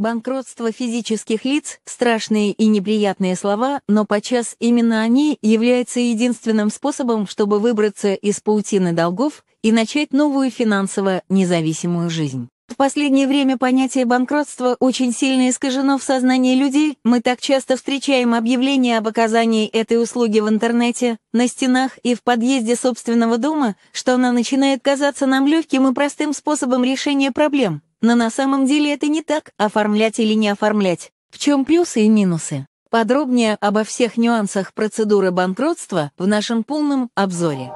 Банкротство физических лиц – страшные и неприятные слова, но подчас именно они являются единственным способом, чтобы выбраться из паутины долгов и начать новую финансово независимую жизнь. В последнее время понятие банкротства очень сильно искажено в сознании людей. Мы так часто встречаем объявления об оказании этой услуги в интернете, на стенах и в подъезде собственного дома, что она начинает казаться нам легким и простым способом решения проблем. Но на самом деле это не так, оформлять или не оформлять. В чем плюсы и минусы? Подробнее обо всех нюансах процедуры банкротства в нашем полном обзоре.